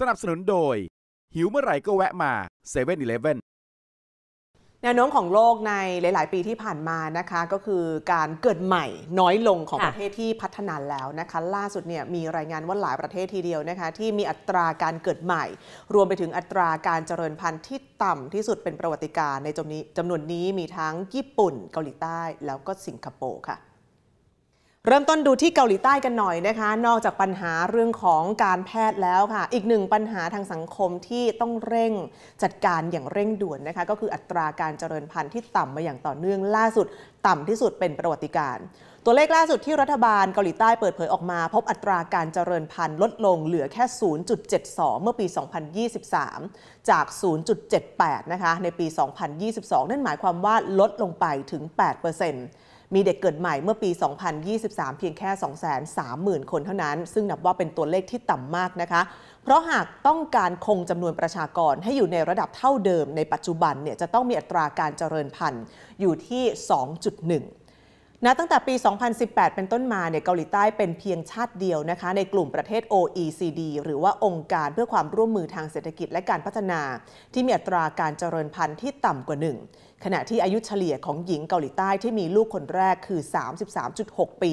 สนับสนุนโดยหิวเมื่อไหร่ก็แวะมา7 e เ e ่ e อีเแนวโน้มของโลกในหลาย ๆ ปีที่ผ่านมานะคะก็คือการเกิดใหม่น้อยลงของประเทศที่พัฒนานแล้วนะคะล่าสุดเนี่ยมีรายงานว่าหลายประเทศทีเดียวนะคะที่มีอัตราการเกิดใหม่ รวมไปถึงอัตราการเจริญพันธุ์ที่ต่ำที่สุดเป็นประวัติการในจำนวนนี้มีทั้งญี่ปุ่นเกาหลีใต้ แล้วก็สิงคโปร์ค่ะเริ่มต้นดูที่เกาหลีใต้กันหน่อยนะคะ นอกจากปัญหาเรื่องของการแพทย์แล้วค่ะ อีกหนึ่งปัญหาทางสังคมที่ต้องเร่งจัดการอย่างเร่งด่วนนะคะก็คืออัตราการเจริญพันธุ์ที่ต่ำมาอย่างต่อเนื่องล่าสุดต่ำที่สุดเป็นประวัติการ ตัวเลขล่าสุดที่รัฐบาลเกาหลีใต้เปิดเผยออกมา พบอัตราการเจริญพันธุ์ลดลงเหลือแค่ 0.72 เมื่อปี 2023 จาก 0.78 นะคะในปี 2022 นั่นหมายความว่า ลดลงไปถึง 8%มีเด็กเกิดใหม่เมื่อปี 2023 เพียงแค่ 230,000 คนเท่านั้น ซึ่งนับว่าเป็นตัวเลขที่ต่ำมากนะคะ เพราะหากต้องการคงจำนวนประชากรให้อยู่ในระดับเท่าเดิมในปัจจุบันเนี่ย จะต้องมีอัตราการเจริญพันธุ์อยู่ที่ 2.1นะตั้งแต่ปี 2018 เป็นต้นมาเนี่ยเกาหลีใต้เป็นเพียงชาติเดียวนะคะ ในกลุ่มประเทศ OECD หรือว่าองค์การเพื่อความร่วมมือทางเศรษฐกิจและการพัฒนา ที่มีอัตราการเจริญพันธุ์ที่ต่ำกว่าหนึ่งขณะที่อายุเฉลี่ยของหญิงเกาหลีใต้ที่มีลูกคนแรกคือ 33.6 ปี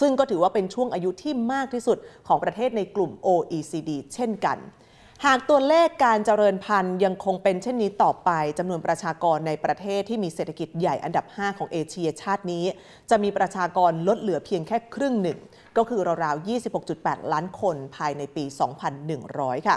ซึ่งก็ถือว่าเป็นช่วงอายุที่มากที่สุดของประเทศในกลุ่ม OECD เช่นกันหากตัวเลขการเจริญพันธุ์ยังคงเป็นเช่นนี้ต่อไป จำนวนประชากรในประเทศที่มีเศรษฐกิจใหญ่อันดับ 5 ของเอเชียชาตินี้ จะมีประชากรลดเหลือเพียงแค่ครึ่งหนึ่ง ก็คือราวๆ26.8 ล้านคนภายในปี 2100 ค่ะ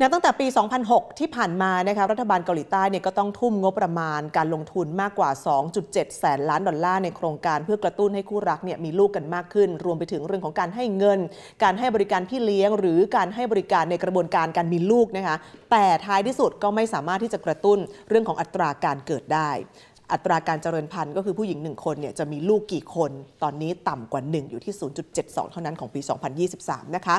นะตั้งแต่ปี 2006 ที่ผ่านมานะคะรัฐบาลเกาหลีใต้เนี่ยก็ต้องทุ่มงบประมาณการลงทุนมากกว่า 2.7 แสนล้านดอลลาร์ในโครงการ เพื่อกระตุ้นให้คู่รักเนี่ยมีลูกกันมากขึ้น รวมไปถึงเรื่องของการให้เงิน การให้บริการพี่เลี้ยง หรือการให้บริการในกระบวนการการมีลูกนะคะ แต่ท้ายที่สุดก็ไม่สามารถที่จะกระตุ้นเรื่องของอัตราการเกิดได้ อัตราการเจริญพันธุ์ ก็คือผู้หญิง1คนเนี่ยจะมีลูกกี่คน ตอนนี้ต่ำกว่า 1 อยู่ที่ 0.72 เท่านั้นของปี 2023 นะคะ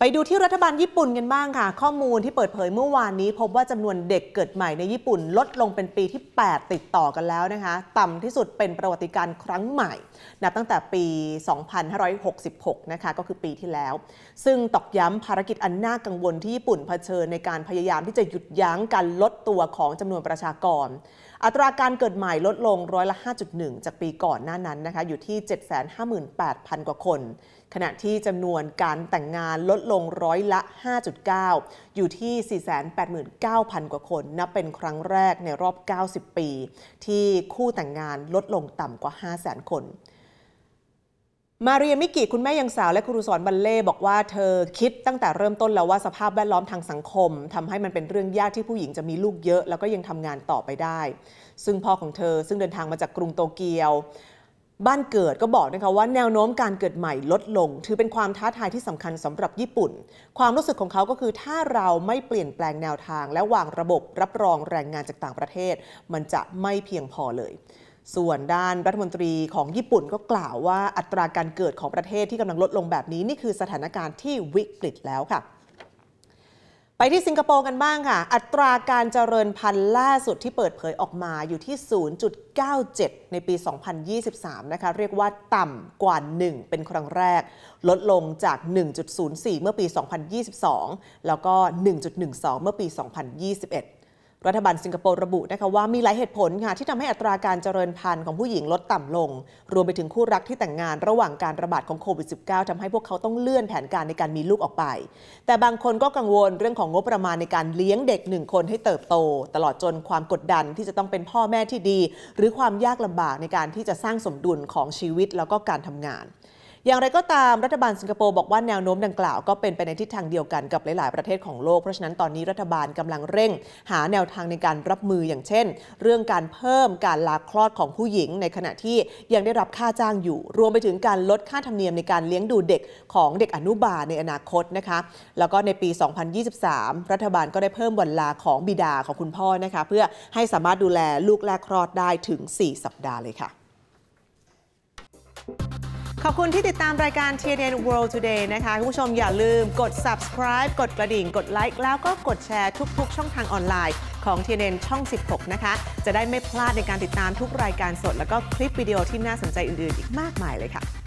ไปดูที่รัฐบาลญี่ปุ่นกันบ้างค่ะข้อมูลที่เปิดเผยเมื่อวานนี้ พบว่าจำนวนเด็กเกิดใหม่ในญี่ปุ่นลดลงเป็นปีที่ 8 ติดต่อกันแล้วนะคะ ต่ำที่สุดเป็นประวัติการครั้งใหม่ นับตั้งแต่ปี 2566 นะคะ ก็คือปีที่แล้ว ซึ่งตอกย้ำภารกิจอันน่ากังวลที่ญี่ปุ่นเผชิญในการพยายามที่จะหยุดยั้งการลดตัวของจำนวนประชากรอัตราการเกิดใหม่ลดลงร้อยละ 5.1 จากปีก่อนหน้านั้นนะคะอยู่ที่ 758,000 กว่าคน ขณะที่จำนวนการแต่งงานลดลงร้อยละ 5.9 อยู่ที่ 489,000 กว่าคน นับเป็นครั้งแรกในรอบ 90 ปี ที่คู่แต่งงานลดลงต่ำกว่า 500,000 คนมาเรียมิกิคุณแม่ยังสาวและครูสอนบัลเล่บอกว่าเธอคิดตั้งแต่เริ่มต้นแล้วว่าสภาพแวดล้อมทางสังคม ทำให้มันเป็นเรื่องยากที่ผู้หญิงจะมีลูกเยอะ แล้วก็ยังทำงานต่อไปได้ ซึ่งพ่อของเธอซึ่งเดินทางมาจากกรุงโตเกียว บ้านเกิดก็บอกนะคะว่าแนวโน้มการเกิดใหม่ลดลง ถือเป็นความท้าทายที่สำคัญสำหรับญี่ปุ่น ความรู้สึกของเขาก็คือ ถ้าเราไม่เปลี่ยนแปลงแนวทาง และวางระบบรับรองแรงงานจากต่างประเทศ มันจะไม่เพียงพอเลยส่วนด้านรัฐมนตรีของญี่ปุ่นก็กล่าวว่าอัตราการเกิดของประเทศที่กำลังลดลงแบบนี้ นี่คือสถานการณ์ที่วิกฤตแล้วค่ะ ไปที่สิงคโปร์กันบ้างค่ะ อัตราการเจริญพันธุ์ล่าสุดที่เปิดเผยออกมาอยู่ที่ 0.97 ในปี 2023นะคะเรียกว่าต่ำกว่า1เป็นครั้งแรก ลดลงจาก 1.04 เมื่อปี 2022 แล้วก็ 1.12 เมื่อปี 2021รัฐบาลสิงคโปร์ระบุนะคะว่ามีหลายเหตุผลค่ะที่ทำให้อัตราการเจริญพันธุ์ของผู้หญิงลดต่ำลง รวมไปถึงคู่รักที่แต่งงานระหว่างการระบาดของโควิด -19 ทำให้พวกเขาต้องเลื่อนแผนการในการมีลูกออกไป แต่บางคนก็กังวลเรื่องของงบประมาณในการเลี้ยงเด็กหนึ่งคนให้เติบโต ตลอดจนความกดดันที่จะต้องเป็นพ่อแม่ที่ดี หรือความยากลำบากในการที่จะสร้างสมดุลของชีวิตแล้วก็การทำงานอย่างไรก็ตาม รัฐบาลสิงคโปร์บอกว่าแนวโน้มดังกล่าวก็เป็นไปในทิศทางเดียวกันกับหลายๆประเทศของโลกเพราะฉะนั้นตอนนี้รัฐบาลกำลังเร่ง หาแนวทางในการรับมืออย่างเช่น เรื่องการเพิ่มการลาคลอดของผู้หญิง ในขณะที่ยังได้รับค่าจ้างอยู่ รวมไปถึงการลดค่าธรรมเนียมในการเลี้ยงดูเด็กของเด็กอนุบาลในอนาคตนะคะ แล้วก็ในปี 2023 รัฐบาลก็ได้เพิ่มวันลาของบิดาของคุณพ่อนะคะเพื่อให้สามารถดูแลลูกแรกคลอดได้ถึง 4 สัปดาห์เลยค่ะขอบคุณที่ติดตามรายการ TNN World Today นะคะคุณผู้ชมอย่าลืมกด subscribe กดกระดิ่งกดไลค์แล้วก็กดแชร์ทุกๆ ช่องทางออนไลน์ของ TNN ช่อง 16 นะคะ จะได้ไม่พลาดในการติดตามทุกรายการสด แล้วก็คลิปวิดีโอที่น่าสนใจอื่นๆ อีกมากมายเลยค่ะ